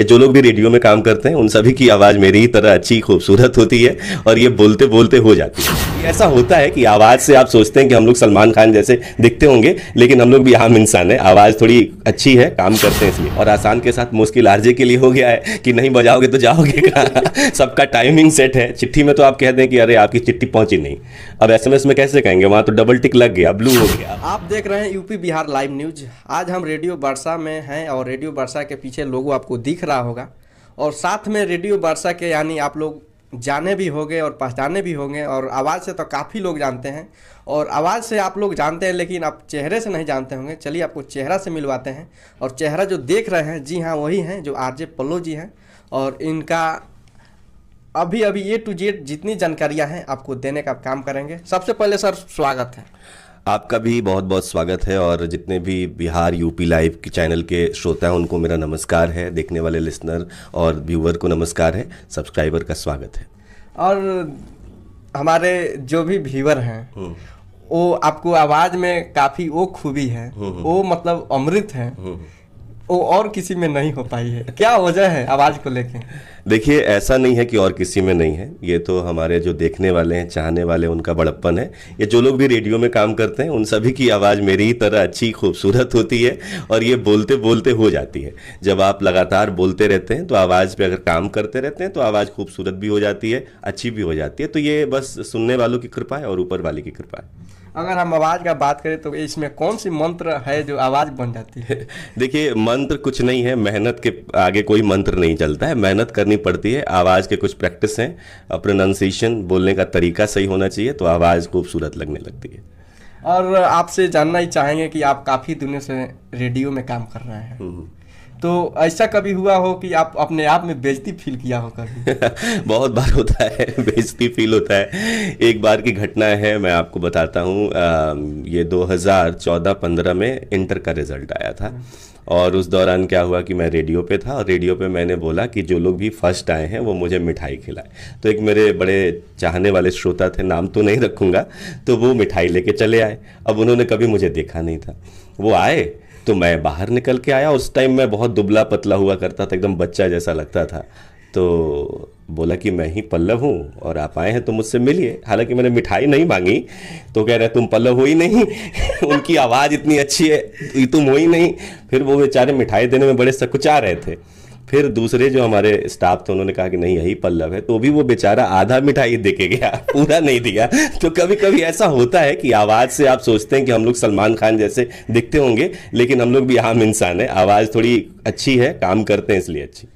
या जो लोग भी रेडियो में काम करते हैं उन सभी की आवाज़ मेरी ही तरह अच्छी खूबसूरत होती है और ये बोलते बोलते हो जाती है ऐसा होता है कि आवाज़ से आप सोचते हैं कि हम लोग सलमान खान जैसे दिखते होंगे लेकिन हम लोग भी आम इंसान है आवाज़ थोड़ी अच्छी है काम करते हैं इसलिए और आसान के साथ मुश्किल आरजे के लिए हो गया है कि नहीं बजाओगे तो जाओगे सबका टाइमिंग सेट है चिट्ठी में तो आप कह दें कि अरे आपकी चिट्ठी पहुंची नहीं अब एस में कैसे कहेंगे वहाँ तो डबल टिक लग गया ब्लू हो गया आप देख रहे हैं यूपी बिहार लाइव न्यूज आज हम रेडियो वर्षा में हैं और रेडियो वर्षा के पीछे लोगों आपको दिख रहा होगा और साथ में रेडियो वर्षा के यानी आप लोग जाने भी होंगे और पहचाने भी होंगे और आवाज़ से तो काफ़ी लोग जानते हैं और आवाज़ से आप लोग जानते हैं लेकिन आप चेहरे से नहीं जानते होंगे चलिए आपको चेहरा से मिलवाते हैं और चेहरा जो देख रहे हैं जी हाँ वही हैं जो आर जे पल्लो जी हैं और इनका अभी अभी ए टू जेड जितनी जानकारियाँ हैं आपको देने का काम करेंगे सबसे पहले सर स्वागत है आपका भी बहुत बहुत स्वागत है और जितने भी बिहार यूपी लाइव के चैनल के श्रोता हैं उनको मेरा नमस्कार है देखने वाले लिसनर और व्यूवर को नमस्कार है सब्सक्राइबर का स्वागत है और हमारे जो भी व्यूवर हैं हम्म। वो आपको आवाज़ में काफ़ी वो खूबी है हम्म, हम्म। वो मतलब अमृत है वो और किसी में नहीं हो पाई है क्या वजह है आवाज़ को लेकर देखिए ऐसा नहीं है कि और किसी में नहीं है ये तो हमारे जो देखने वाले हैं चाहने वाले उनका बड़प्पन है ये जो लोग भी रेडियो में काम करते हैं उन सभी की आवाज़ मेरी ही तरह अच्छी खूबसूरत होती है और ये बोलते बोलते हो जाती है जब आप लगातार बोलते रहते हैं तो आवाज़ पर अगर काम करते रहते हैं तो आवाज़ खूबसूरत भी हो जाती है अच्छी भी हो जाती है तो ये बस सुनने वालों की कृपा है और ऊपर वाले की कृपा है अगर हम आवाज़ का बात करें तो इसमें कौन सी मंत्र है जो आवाज़ बन जाती है देखिए मंत्र कुछ नहीं है मेहनत के आगे कोई मंत्र नहीं चलता है मेहनत करने करनी पड़ती है आवाज़ के कुछ प्रैक्टिस हैं प्रोनाउंसिएशन बोलने का तरीका सही होना चाहिए तो आवाज़ खूबसूरत लगने लगती है और आपसे जानना ही चाहेंगे कि आप काफ़ी दिनों से रेडियो में काम कर रहे हैं हम्म। तो ऐसा कभी हुआ हो कि आप अपने आप में बेजती फील किया हो कभी बहुत बार होता है बेजती फील होता है एक बार की घटना है मैं आपको बताता हूँ ये 2014-15 में इंटर का रिजल्ट आया था और उस दौरान क्या हुआ कि मैं रेडियो पे था और रेडियो पे मैंने बोला कि जो लोग भी फर्स्ट आए हैं वो मुझे मिठाई खिलाए तो एक मेरे बड़े चाहने वाले श्रोता थे नाम तो नहीं रखूँगा तो वो मिठाई लेके चले आए अब उन्होंने कभी मुझे देखा नहीं था वो आए तो मैं बाहर निकल के आया उस टाइम मैं बहुत दुबला पतला हुआ करता था एकदम बच्चा जैसा लगता था तो बोला कि मैं ही पल्लव हूँ और आप आए हैं तो मुझसे मिलिए हालांकि मैंने मिठाई नहीं मांगी तो कह रहे तुम पल्लव हो ही नहीं उनकी आवाज़ इतनी अच्छी है तुम हो ही नहीं फिर वो बेचारे मिठाई देने में बड़े सकुचा रहे थे फिर दूसरे जो हमारे स्टाफ थे उन्होंने कहा कि नहीं यही पल्लव है तो भी वो बेचारा आधा मिठाई देके गया पूरा नहीं दिया तो कभी कभी ऐसा होता है कि आवाज़ से आप सोचते हैं कि हम लोग सलमान खान जैसे दिखते होंगे लेकिन हम लोग भी आम इंसान है आवाज़ थोड़ी अच्छी है काम करते हैं इसलिए अच्छी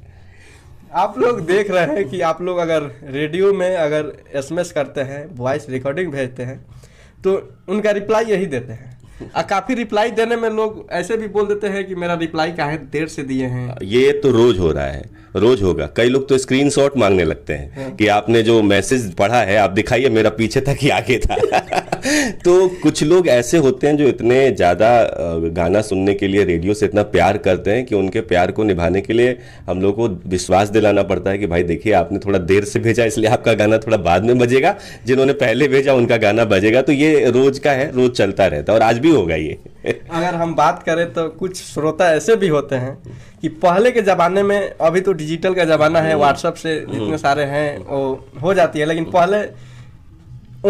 आप लोग देख रहे हैं कि आप लोग अगर रेडियो में अगर एसएमएस करते हैं वॉइस रिकॉर्डिंग भेजते हैं तो उनका रिप्लाई यही देते हैं काफी रिप्लाई देने में लोग ऐसे भी बोल देते हैं कि मेरा रिप्लाई काहे देर से दिए हैं ये तो रोज हो रहा है रोज होगा कई लोग तो स्क्रीनशॉट मांगने लगते हैं है? हाँ। कि आपने जो मैसेज पढ़ा है आप दिखाइए मेरा पीछे था कि आगे था तो कुछ लोग ऐसे होते हैं जो इतने ज़्यादा गाना सुनने के लिए रेडियो से इतना प्यार करते हैं कि उनके प्यार को निभाने के लिए हम लोग को विश्वास दिलाना पड़ता है कि भाई देखिए आपने थोड़ा देर से भेजा इसलिए आपका गाना थोड़ा बाद में बजेगा जिन्होंने पहले भेजा उनका गाना बजेगा तो ये रोज का है रोज चलता रहता है और आज भी होगा ये अगर हम बात करें तो कुछ श्रोता ऐसे भी होते हैं कि पहले के ज़माने में अभी तो डिजिटल का ज़माना है व्हाट्सअप हम्म। से जितने हम्म। सारे हैं वो हो जाती है लेकिन पहले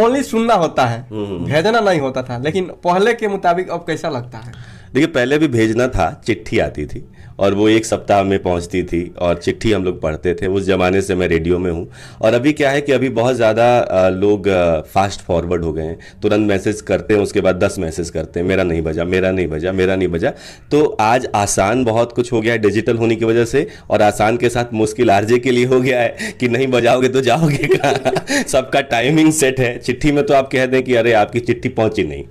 ओनली सुनना होता है हम्म। भेजना नहीं होता था लेकिन पहले के मुताबिक अब कैसा लगता है देखिए पहले भी भेजना था चिट्ठी आती थी और वो एक सप्ताह में पहुंचती थी और चिट्ठी हम लोग पढ़ते थे उस ज़माने से मैं रेडियो में हूँ और अभी क्या है कि अभी बहुत ज़्यादा लोग फास्ट फॉरवर्ड हो गए हैं तुरंत मैसेज करते हैं उसके बाद दस मैसेज करते हैं मेरा नहीं बजा मेरा नहीं बजा मेरा नहीं बजा तो आज आसान बहुत कुछ हो गया है डिजिटल होने की वजह से और आसान के साथ मुश्किल आरजे के लिए हो गया है कि नहीं बजाओगे तो जाओगे सबका टाइमिंग सेट है चिट्ठी में तो आप कह दें कि अरे आपकी चिट्ठी पहुँची नहीं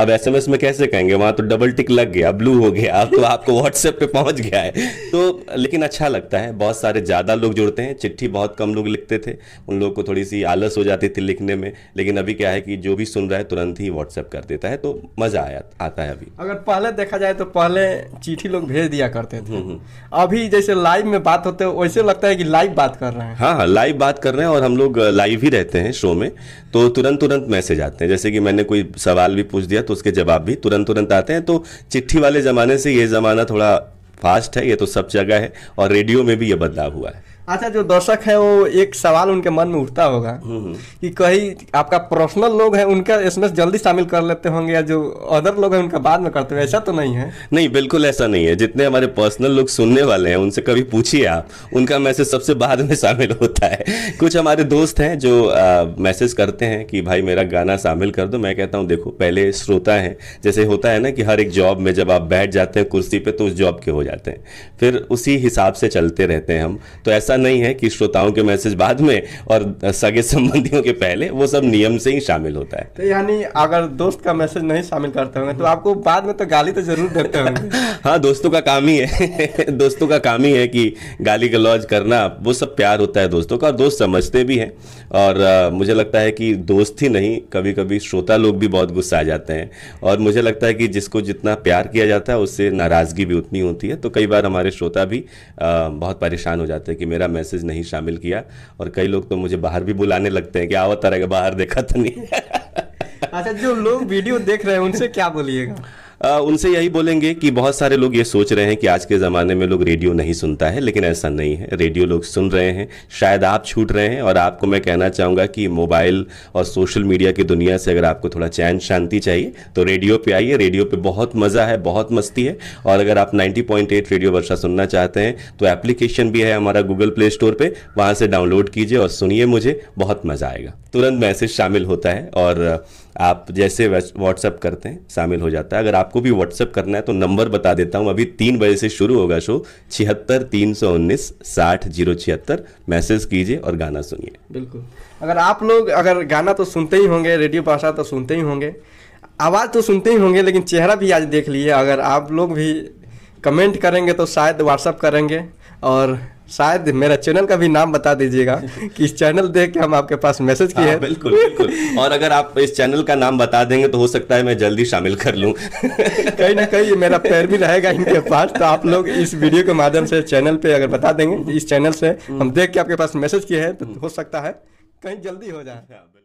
अब एस में कैसे कहेंगे वहाँ तो डबल टिक लग लग गया ब्लू हो गया अब तो आपको व्हाट्सएप पे पहुंच गया है तो लेकिन अच्छा लगता है बहुत सारे ज़्यादा लोग जुड़ते हैं चिट्ठी बहुत कम लोग लिखते थे उन लोग को थोड़ी सी आलस हो जाती थी लिखने में लेकिन अभी क्या है कि जो भी सुन रहा है तुरंत ही व्हाट्सएप कर देता है तो मज़ा आया आता है अभी अगर पहले देखा जाए तो पहले चिट्ठी लोग भेज दिया करते थे हम्म, हम्म। अभी जैसे लाइव में बात होते वैसे लगता है कि लाइव बात कर रहे हैं हाँ हाँ लाइव बात कर रहे हैं और हम लोग लाइव ही रहते हैं शो में तो तुरंत तुरंत मैसेज आते हैं जैसे कि मैंने कोई सवाल भी पूछ दिया तो उसके जवाब भी तुरंत तुरंत आते हैं तो चिट्ठी वाले ज़माने से ये ज़माना थोड़ा फास्ट है ये तो सब जगह है और रेडियो में भी ये बदलाव हुआ है अच्छा जो दर्शक है वो एक सवाल उनके मन में उठता होगा हम्म, हम्म। कि कहीं आपका पर्सनल लोग है उनका एसएमएस जल्दी शामिल कर लेते होंगे या जो अदर लोग हैं उनका बाद में करते हैं ऐसा तो नहीं है नहीं बिल्कुल ऐसा नहीं है जितने हमारे पर्सनल लोग सुनने वाले हैं उनसे कभी पूछिए आप उनका मैसेज सबसे बाद में शामिल होता है कुछ हमारे दोस्त हैं जो मैसेज करते हैं कि भाई मेरा गाना शामिल कर दो मैं कहता हूँ देखो पहले श्रोता है जैसे होता है ना कि हर एक जॉब में जब आप बैठ जाते हैं कुर्सी पर तो उस जॉब के हो जाते हैं फिर उसी हिसाब से चलते रहते हैं हम तो ऐसा नहीं है कि श्रोताओं के मैसेज बाद में और सगे संबंधियों के पहले वो सब नियम से ही शामिल होता है तो यानी अगर दोस्त का मैसेज नहीं शामिल करते होंगे तो आपको बाद में तो गाली तो जरूर देते होंगे हाँ दोस्तों का काम ही है दोस्तों का काम ही है कि गाली गलौज करना वो सब प्यार होता है दोस्तों का और दोस्त समझते भी हैं और मुझे लगता है कि दोस्त ही नहीं कभी कभी श्रोता लोग भी बहुत गुस्सा आ जाते हैं और मुझे लगता है कि जिसको जितना प्यार किया जाता है उससे नाराज़गी भी उतनी होती है तो कई बार हमारे श्रोता भी बहुत परेशान हो जाते हैं कि मेरा मेरा मैसेज नहीं शामिल किया और कई लोग तो मुझे बाहर भी बुलाने लगते हैं कि आओ तरह बाहर देखा तो नहीं अच्छा जो लोग वीडियो देख रहे हैं उनसे क्या बोलिएगा आ, उनसे यही बोलेंगे कि बहुत सारे लोग ये सोच रहे हैं कि आज के ज़माने में लोग रेडियो नहीं सुनता है लेकिन ऐसा नहीं है रेडियो लोग सुन रहे हैं शायद आप छूट रहे हैं और आपको मैं कहना चाहूँगा कि मोबाइल और सोशल मीडिया की दुनिया से अगर आपको थोड़ा चैन शांति चाहिए तो रेडियो पर आइए रेडियो पर बहुत मज़ा है बहुत मस्ती है और अगर आप नाइन्टी रेडियो वर्षा सुनना चाहते हैं तो एप्लीकेशन भी है हमारा गूगल प्ले स्टोर पर वहाँ से डाउनलोड कीजिए और सुनिए मुझे बहुत मज़ा आएगा तुरंत मैसेज शामिल होता है और आप जैसे व्हाट्सएप करते हैं शामिल हो जाता है अगर आपको भी व्हाट्सअप करना है तो नंबर बता देता हूँ अभी तीन बजे से शुरू होगा शो छिहत्तर तीन सौ उन्नीस साठ जीरो छिहत्तर मैसेज कीजिए और गाना सुनिए बिल्कुल अगर आप लोग अगर गाना तो सुनते ही होंगे रेडियो भाषा तो सुनते ही होंगे आवाज़ तो सुनते ही होंगे लेकिन चेहरा भी आज देख लिए अगर आप लोग भी कमेंट करेंगे तो शायद व्हाट्सअप करेंगे और शायद मेरा चैनल का भी नाम बता दीजिएगा कि इस चैनल देख के हम आपके पास मैसेज किए हाँ, हैं बिल्कुल बिल्कुल और अगर आप इस चैनल का नाम बता देंगे तो हो सकता है मैं जल्दी शामिल कर लूँ कहीं ना कहीं मेरा पैर भी रहेगा इनके पास तो आप लोग इस वीडियो के माध्यम से चैनल पे अगर बता देंगे इस चैनल से हम देख के आपके पास मैसेज किए हैं तो हो सकता है कहीं जल्दी हो जाए हाँ,